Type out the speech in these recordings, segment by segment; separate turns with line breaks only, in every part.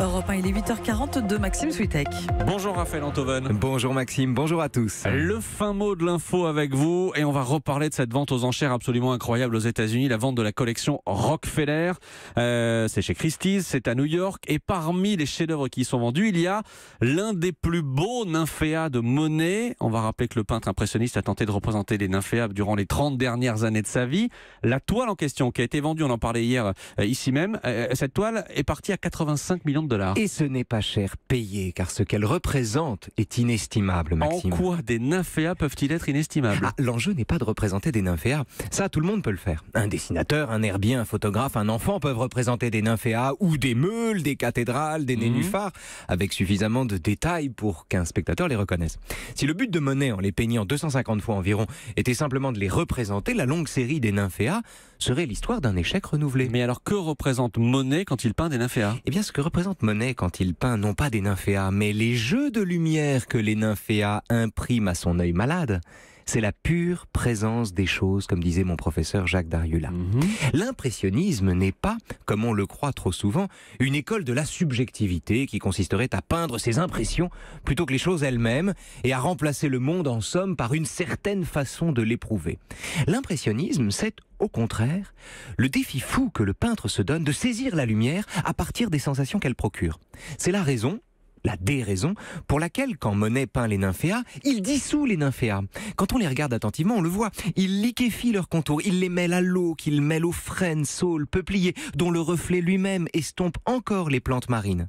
Europe 1, il est 8 h de Maxime Switek.
Bonjour Raphaël Antoven. Bonjour Maxime,
bonjour à tous.
Le fin mot de l'info avec vous et on va reparler de cette vente aux enchères absolument incroyable aux États-Unis, la vente de la collection Rockefeller. Euh, c'est chez Christie's, c'est à New York et parmi les chefs-d'œuvre qui y sont vendus, il y a l'un des plus beaux nymphéas de Monet. On va rappeler que le peintre impressionniste a tenté de représenter les nymphéas durant les 30 dernières années de sa vie. La toile en question qui a été vendue, on en parlait hier euh, ici même, euh, cette toile est partie à
85 millions de et ce n'est pas cher payé, car ce qu'elle représente est inestimable, Maxime. En quoi des nymphéas peuvent-ils être inestimables ah, L'enjeu n'est pas de représenter des nymphéas. Ça, tout le monde peut le faire. Un dessinateur, un herbier, un photographe, un enfant peuvent représenter des nymphéas ou des meules, des cathédrales, des mhm. nénuphars, avec suffisamment de détails pour qu'un spectateur les reconnaisse. Si le but de Monet, en les peignant 250 fois environ, était simplement de les représenter, la longue série des nymphéas serait l'histoire d'un échec renouvelé. Mais alors que représente Monet quand il peint des nymphéas Eh bien, ce que représente monnaie quand il peint non pas des nymphéas, mais les jeux de lumière que les nymphéas impriment à son œil malade c'est la pure présence des choses, comme disait mon professeur Jacques Dariula. Mhm. L'impressionnisme n'est pas, comme on le croit trop souvent, une école de la subjectivité qui consisterait à peindre ses impressions plutôt que les choses elles-mêmes et à remplacer le monde en somme par une certaine façon de l'éprouver. L'impressionnisme, c'est au contraire, le défi fou que le peintre se donne de saisir la lumière à partir des sensations qu'elle procure. C'est la raison la déraison, pour laquelle, quand Monet peint les nymphéas, il dissout les nymphéas. Quand on les regarde attentivement, on le voit, il liquéfie leurs contours, il les mêle à l'eau, qu'il mêle aux frênes, saules, peupliers, dont le reflet lui-même estompe encore les plantes marines.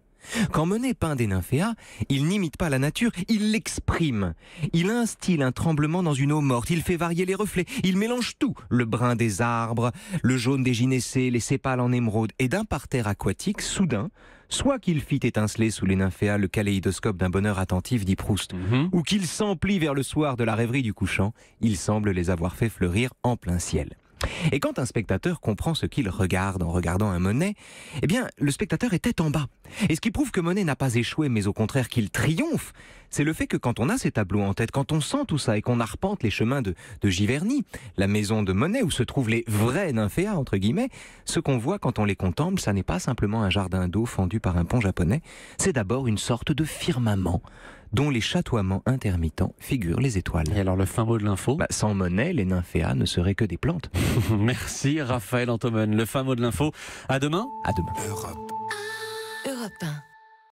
Quand Menet peint des nymphéas, il n'imite pas la nature, il l'exprime. Il instille un tremblement dans une eau morte, il fait varier les reflets, il mélange tout, le brun des arbres, le jaune des gynécées, les sépales en émeraude, et d'un parterre aquatique, soudain, soit qu'il fit étinceler sous les nymphéas le kaléidoscope d'un bonheur attentif, dit Proust, mhm. ou qu'il s'emplit vers le soir de la rêverie du couchant, il semble les avoir fait fleurir en plein ciel. Et quand un spectateur comprend ce qu'il regarde en regardant un Monet, eh bien, le spectateur tête en bas. Et ce qui prouve que Monet n'a pas échoué, mais au contraire qu'il triomphe, c'est le fait que quand on a ces tableaux en tête, quand on sent tout ça et qu'on arpente les chemins de, de, Giverny, la maison de Monet où se trouvent les vrais nymphéas, entre guillemets, ce qu'on voit quand on les contemple, ça n'est pas simplement un jardin d'eau fendu par un pont japonais, c'est d'abord une sorte de firmament dont les chatoiements intermittents figurent les étoiles. Et alors le fin mot de l'info bah, Sans monnaie, les nymphéas ne seraient que des plantes.
Merci Raphaël Antomen. Le fin mot de l'info. À demain À demain.
Europe. Europe